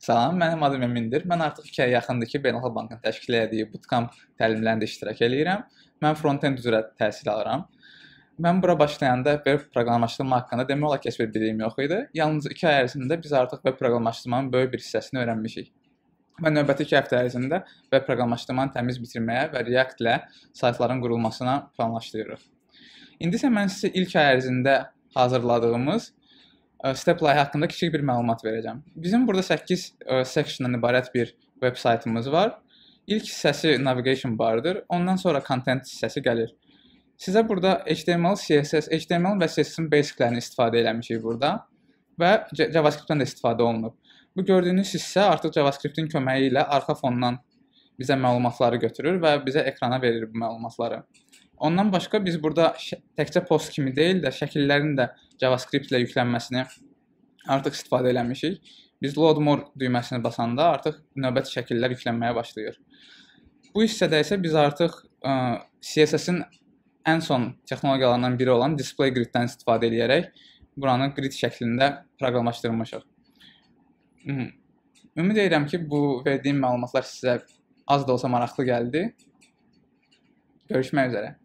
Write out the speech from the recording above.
Salam, mənim adım Əmindir. Mən artıq 2 ay yaxındır ki, Beynəlxalq Bankın təşkil etdiyi bootcamp təlimlərində iştirak eləyirəm. Mən front-end üzrə təhsil alıram. Mən bura başlayanda web proqramlaşdırma haqqında demək olar ki, heç bir biliyim yox idi. Yalnız 2 ay ərzində biz artıq web proqramlaşdırmanın böyük bir hissəsini öyrənmişik. Mən növbəti 2 həftə ərzində web proqramlaşdırmanı təmiz bitirməyə və React ilə saytların qurulmasına planlaşdırırıq. İndi isə mən sizə ilk ay ərzində hazırladığımız stepline haqqında kiçik bir məlumat verəcəm. Bizim burada 8 sectiondan ibarət bir veb saytımız var. İlk hissəsi navigation barıdır. Ondan sonra content hissəsi gəlir. Sizə burada HTML, CSS, HTML və CSS-in basiclərini istifadə eləmişik burada və JavaScript-dən də istifadə olunub. Bu gördüyünüz hissə artıq JavaScript-in köməyi ilə arxa fondan bizə məlumatları götürür və bizə ekrana verir bu məlumatları. Ondan başqa biz burada təkcə post kimi deyil də şəkillərin də JavaScript ilə yüklənməsini artıq istifadə eləmişik. Biz load more düyməsini basanda artıq növbəti şəkillər yüklənməyə başlayır. Bu hissədə isə biz artıq CSS-in ən son texnologiyalarından biri olan display grid-dən istifadə edərək buranı grid şəklində proqramlaşdırmışıq. Ümid edirəm ki, bu verdiyim məlumatlar sizə az da olsa maraqlı gəldi. Görüşmək üzrə.